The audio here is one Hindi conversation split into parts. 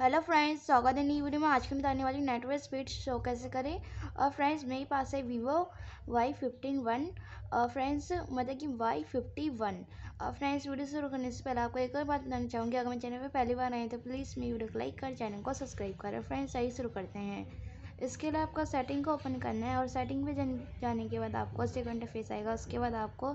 हेलो फ्रेंड्स स्वागत है नई वीडियो में आज के बताने वाली नेटवर्क स्पीड शो कैसे करें और फ्रेंड्स मेरे पास है वीवो वाई फिफ्टीन वन और फ्रेंड्स मतलब कि वाई फिफ्टी वन और फ्रेंड्स वीडियो शुरू करने से पहले आपको एक और बात बताना चाहूँगी अगर मेरे चैनल पर पहली बार आए तो प्लीज़ मेरी वीडियो को लाइक कर चैनल को सब्सक्राइब करें फ्रेंड्स सही शुरू करते हैं इसके लिए आपको सेटिंग को ओपन करना है और सेटिंग में जाने के बाद आपको सेकंड इंटरफेस आएगा उसके बाद आपको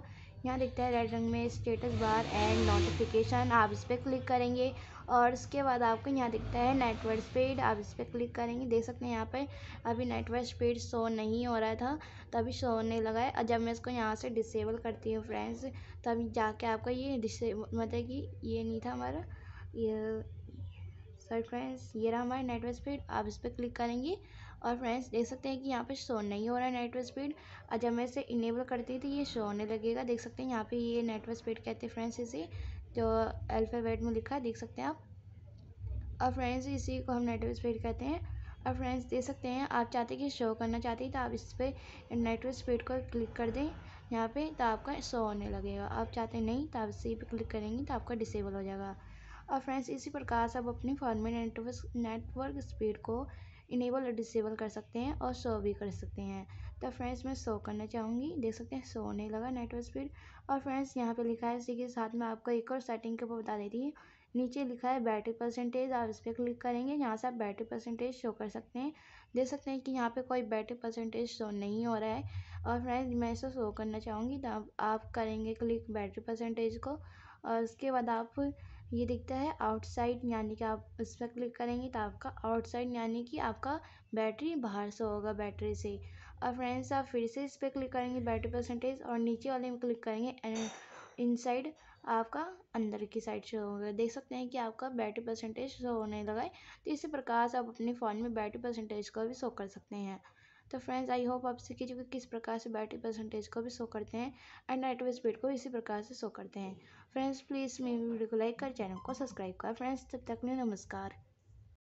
यहाँ दिखता है रेड रंग में स्टेटस बार एंड नोटिफिकेशन आप इस पर क्लिक करेंगे और उसके बाद आपको यहाँ दिखता है नेटवर्क स्पीड आप इस पर क्लिक करेंगे देख सकते हैं यहाँ पे अभी नेटवर्क स्पीड शो नहीं हो रहा था तभी शो होने लगा है जब मैं इसको यहाँ से डिसेबल करती हूँ फ्रेंड्स तभी जाके आपका ये डिसेबल मतलब कि ये नहीं था हमारा ये सर फ्रेंड्स ये रहा हमारा नेटवर्क स्पीड आप इस पर क्लिक करेंगे और फ्रेंड्स देख सकते हैं कि यहाँ पे शो नहीं हो रहा है नेटवर्क स्पीड और जब मैं इसे इनेबल करती हूँ तो ये शो होने लगेगा देख सकते हैं यहाँ पे ये नेटवर्क स्पीड कहते हैं फ्रेंड्स इसे जो अल्फ़ाबेट में लिखा है देख सकते हैं आप और फ्रेंड्स इसी को हम नेटवर्क स्पीड कहते हैं और फ्रेंड्स देख सकते हैं आप चाहते कि शो करना चाहते हैं तो आप इस पर नेटवर्क स्पीड को क्लिक कर दें यहाँ पे तो आपका शो होने लगेगा आप चाहते नहीं तो आप इसी पर क्लिक करेंगे तो आपका डिसेबल हो जाएगा और फ्रेंड्स इसी प्रकार से आप अपनी फ़ोन नेटवर्क नेटवर्क स्पीड को इनेबल और डिसेबल कर सकते हैं और शो भी कर सकते हैं तो फ्रेंड्स मैं शो करना चाहूँगी देख सकते हैं शो होने लगा नेटवर्क स्पीड और फ्रेंड्स यहाँ पे लिखा है इसी के साथ में आपको एक और सेटिंग के ऊपर बता देती है नीचे लिखा है बैटरी परसेंटेज आप इस पर क्लिक करेंगे यहाँ से आप बैटरी परसेंटेज शो कर सकते हैं देख सकते हैं कि यहाँ पर कोई बैटरी परसेंटेज शो नहीं हो रहा है और फ्रेंड्स मैं इसको शो करना चाहूँगी तो आप करेंगे क्लिक बैटरी परसेंटेज को और उसके बाद आप ये दिखता है आउटसाइड यानी कि आप इस पर क्लिक करेंगे तो आपका आउटसाइड यानी कि आपका बैटरी बाहर से होगा बैटरी से और फ्रेंड्स आप फिर से इस पर क्लिक करेंगे बैटरी परसेंटेज और नीचे वाले में क्लिक करेंगे इनसाइड आपका अंदर की साइड शो होगा देख सकते हैं कि आपका बैटरी परसेंटेज शो होने लगा है तो इसी प्रकार से आप अपने फ़ोन में बैटरी परसेंटेज को भी शो कर सकते हैं तो फ्रेंड्स आई होप आप जो कि किस प्रकार से बैटरी परसेंटेज को भी शो करते हैं एंड नेटवर्क स्पीड को इसी प्रकार से शो करते हैं फ्रेंड्स प्लीज़ मेरी वीडियो को लाइक कर चैनल को सब्सक्राइब कर फ्रेंड्स तब तक में नमस्कार